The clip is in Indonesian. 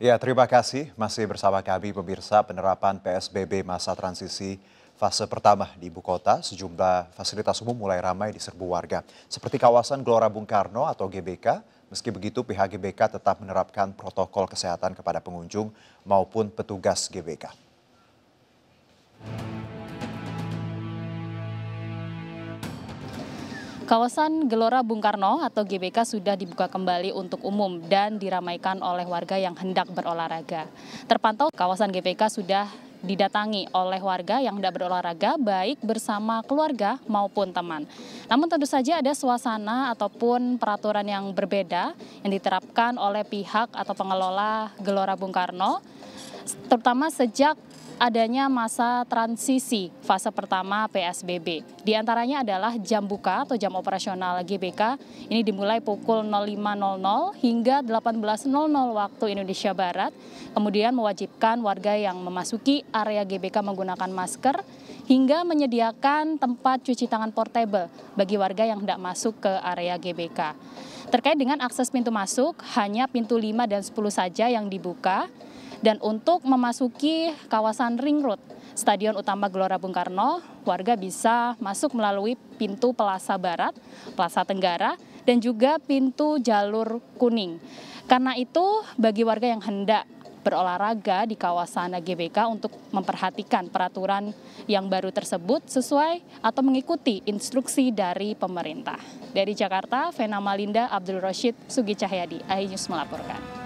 Ya, terima kasih. Masih bersama kami pemirsa penerapan PSBB masa transisi fase pertama di ibu kota, sejumlah fasilitas umum mulai ramai di diserbu warga. Seperti kawasan Gelora Bung Karno atau GBK, meski begitu pihak GBK tetap menerapkan protokol kesehatan kepada pengunjung maupun petugas GBK. Kawasan Gelora Bung Karno atau GBK sudah dibuka kembali untuk umum dan diramaikan oleh warga yang hendak berolahraga. Terpantau kawasan GBK sudah didatangi oleh warga yang hendak berolahraga baik bersama keluarga maupun teman. Namun tentu saja ada suasana ataupun peraturan yang berbeda yang diterapkan oleh pihak atau pengelola Gelora Bung Karno terutama sejak adanya masa transisi fase pertama PSBB. Di antaranya adalah jam buka atau jam operasional GBK. Ini dimulai pukul 05.00 hingga 18.00 waktu Indonesia Barat. Kemudian mewajibkan warga yang memasuki area GBK menggunakan masker hingga menyediakan tempat cuci tangan portable bagi warga yang hendak masuk ke area GBK. Terkait dengan akses pintu masuk, hanya pintu 5 dan 10 saja yang dibuka dan untuk memasuki kawasan Ring Road Stadion Utama Gelora Bung Karno, warga bisa masuk melalui pintu Plaza Barat, Plaza Tenggara, dan juga pintu jalur kuning. Karena itu bagi warga yang hendak berolahraga di kawasan GBK untuk memperhatikan peraturan yang baru tersebut sesuai atau mengikuti instruksi dari pemerintah. Dari Jakarta, Vena Malinda, Abdul Rashid, Sugi Cahyadi, News melaporkan.